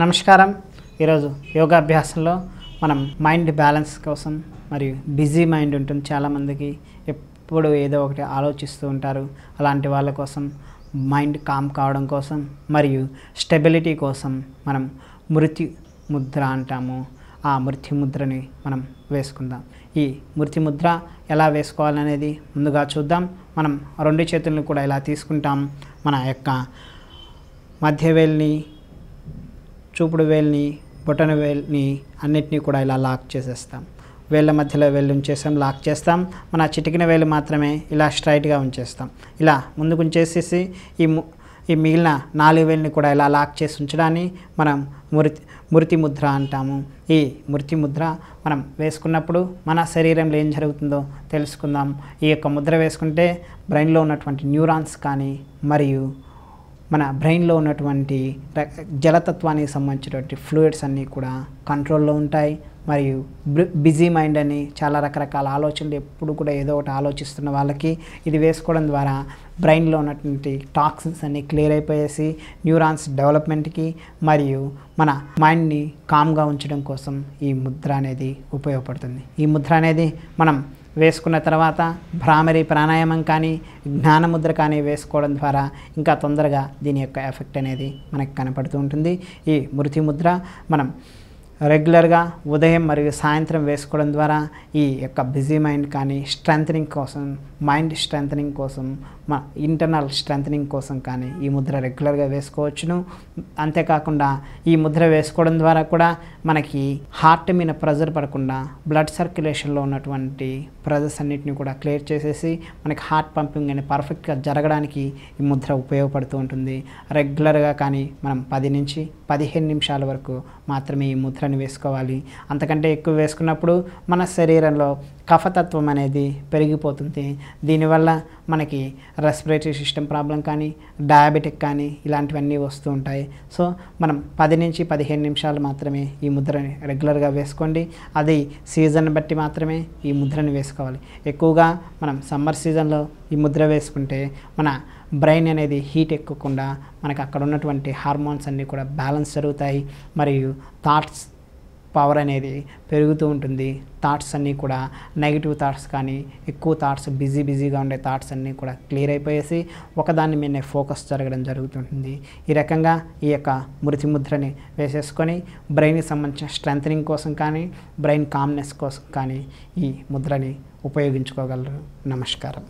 నమస్కారం ఈరోజు యోగాభ్యాసంలో మనం మైండ్ బ్యాలెన్స్ కోసం మరియు బిజీ మైండ్ ఉంటుంది చాలామందికి ఎప్పుడు ఏదో ఒకటి ఆలోచిస్తూ ఉంటారు అలాంటి వాళ్ళ కోసం మైండ్ కామ్ కావడం కోసం మరియు స్టెబిలిటీ కోసం మనం మృత్యు ముద్ర అంటాము ఆ మృత్యుముద్రని మనం వేసుకుందాం ఈ మృత్యుముద్ర ఎలా వేసుకోవాలనేది ముందుగా చూద్దాం మనం రెండు చేతులను కూడా ఇలా తీసుకుంటాం మన యొక్క మధ్యవేల్ని చూపుడు వేల్ని బొటన వేల్ని అన్నిటినీ కూడా ఇలా లాక్ చేసేస్తాం వేళ్ళ మధ్యలో వేళ్ళు ఉంచేస్తాం లాక్ చేస్తాం మన చిటికిన వేలు మాత్రమే ఇలా స్ట్రైట్గా ఉంచేస్తాం ఇలా ముందుకు ఉంచేసేసి ఈ ఈ మిగిలిన నాలుగు వేలుని కూడా ఇలా లాక్ చేసి ఉంచడాన్ని మనం మురి మృతి ముద్ర అంటాము ఈ మృతి ముద్ర మనం వేసుకున్నప్పుడు మన శరీరంలో ఏం జరుగుతుందో తెలుసుకుందాం ఈ యొక్క ముద్ర వేసుకుంటే బ్రెయిన్లో ఉన్నటువంటి న్యూరాన్స్ కానీ మరియు మన బ్రెయిన్లో ఉన్నటువంటి జలతత్వానికి సంబంధించినటువంటి ఫ్లూయిడ్స్ అన్నీ కూడా కంట్రోల్లో ఉంటాయి మరియు బిజీ మైండ్ అని చాలా రకరకాల ఆలోచనలు ఎప్పుడు కూడా ఏదో ఒకటి ఆలోచిస్తున్న వాళ్ళకి ఇది వేసుకోవడం ద్వారా బ్రెయిన్లో ఉన్నటువంటి టాక్సిన్స్ అన్నీ క్లియర్ అయిపోయేసి న్యూరాన్స్ డెవలప్మెంట్కి మరియు మన మైండ్ని కామ్గా ఉంచడం కోసం ఈ ముద్ర అనేది ఉపయోగపడుతుంది ఈ ముద్ర అనేది మనం వేసుకున్న తర్వాత భ్రామరి ప్రాణాయామం కానీ జ్ఞానముద్ర కానీ వేసుకోవడం ద్వారా ఇంకా తొందరగా దీని యొక్క ఎఫెక్ట్ అనేది మనకు కనపడుతూ ఉంటుంది ఈ మృతి ముద్ర మనం రెగ్యులర్గా ఉదయం మరియు సాయంత్రం వేసుకోవడం ద్వారా ఈ యొక్క బిజీ మైండ్ కానీ స్ట్రెంథనింగ్ కోసం మైండ్ స్ట్రెంథనింగ్ కోసం మా ఇంటర్నల్ స్ట్రెంథనింగ్ కోసం కానీ ఈ ముద్ర రెగ్యులర్గా వేసుకోవచ్చును అంతేకాకుండా ఈ ముద్ర వేసుకోవడం ద్వారా కూడా మనకి హార్ట్ మీద ప్రెజర్ పడకుండా బ్లడ్ సర్క్యులేషన్లో ఉన్నటువంటి ప్రెజర్స్ అన్నిటిని కూడా క్లియర్ చేసేసి మనకి హార్ట్ పంపింగ్ అనేది పర్ఫెక్ట్గా జరగడానికి ఈ ముద్ర ఉపయోగపడుతూ ఉంటుంది రెగ్యులర్గా కానీ మనం పది నుంచి పదిహేను నిమిషాల వరకు మాత్రమే ఈ ముద్రను వేసుకోవాలి అంతకంటే ఎక్కువ వేసుకున్నప్పుడు మన శరీరంలో కఫతత్వం అనేది పెరిగిపోతుంది దీనివల్ల మనకి రెస్పిరేటరీ సిస్టమ్ ప్రాబ్లం కానీ డయాబెటిక్ కానీ ఇలాంటివన్నీ వస్తూ ఉంటాయి సో మనం పది నుంచి పదిహేను నిమిషాలు మాత్రమే ఈ ముద్రని రెగ్యులర్గా వేసుకోండి అది సీజన్ బట్టి మాత్రమే ఈ ముద్రని వేసుకోవాలి ఎక్కువగా మనం సమ్మర్ సీజన్లో ఈ ముద్ర వేసుకుంటే మన బ్రెయిన్ అనేది హీట్ ఎక్కకుండా మనకు అక్కడ ఉన్నటువంటి హార్మోన్స్ అన్నీ కూడా బ్యాలెన్స్ జరుగుతాయి మరియు థాట్స్ పవర్ అనేది పెరుగుతూ ఉంటుంది థాట్స్ అన్నీ కూడా నెగిటివ్ థాట్స్ కానీ ఎక్కువ థాట్స్ బిజీ బిజీగా ఉండే థాట్స్ అన్నీ కూడా క్లియర్ అయిపోయేసి ఒకదాని మీదనే ఫోకస్ జరగడం జరుగుతుంటుంది ఈ రకంగా ఈ యొక్క మృతిముద్రని వేసేసుకొని బ్రెయిన్కి సంబంధించిన స్ట్రెంథనింగ్ కోసం కానీ బ్రెయిన్ కామ్నెస్ కోసం కానీ ఈ ముద్రని ఉపయోగించుకోగలరు నమస్కారం